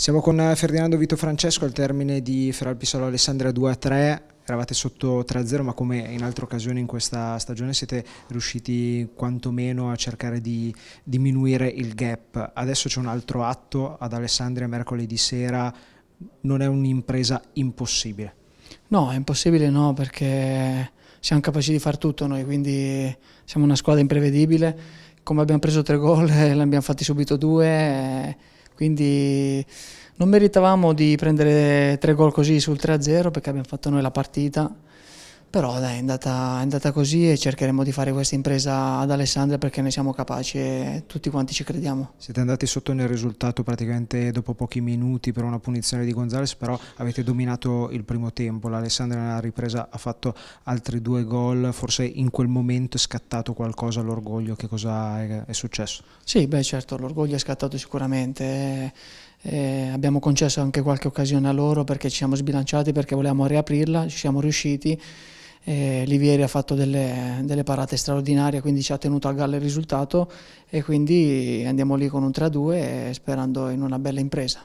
Siamo con eh, Ferdinando Vito Francesco al termine di Feralpisolo Alessandria 2 3. Eravate sotto 3-0, ma come in altre occasioni in questa stagione siete riusciti quantomeno a cercare di diminuire il gap. Adesso c'è un altro atto ad Alessandria mercoledì sera. Non è un'impresa impossibile. No, è impossibile no, perché siamo capaci di far tutto noi, quindi siamo una squadra imprevedibile. Come abbiamo preso tre gol, ne abbiamo fatti subito due. E eh, quindi non meritavamo di prendere tre gol così sul 3-0 perché abbiamo fatto noi la partita però dai, è, andata, è andata, così e cercheremo di fare questa impresa ad Alessandria perché ne siamo capaci e tutti quanti ci crediamo. Siete andati sotto nel risultato praticamente dopo pochi minuti per una punizione di Gonzales, però avete dominato il primo tempo, l'Alessandria nella ripresa ha fatto altri due gol, forse in quel momento è scattato qualcosa l'orgoglio, che cosa è, è successo? Sì, beh certo, l'orgoglio è scattato sicuramente. Eh, eh, abbiamo concesso anche qualche occasione a loro perché ci siamo sbilanciati, perché volevamo riaprirla, ci siamo riusciti eh, Livieri ha fatto delle, delle, parate straordinarie, quindi ci ha tenuto a galla il risultato e quindi andiamo lì con un 3-2 eh, sperando in una bella impresa.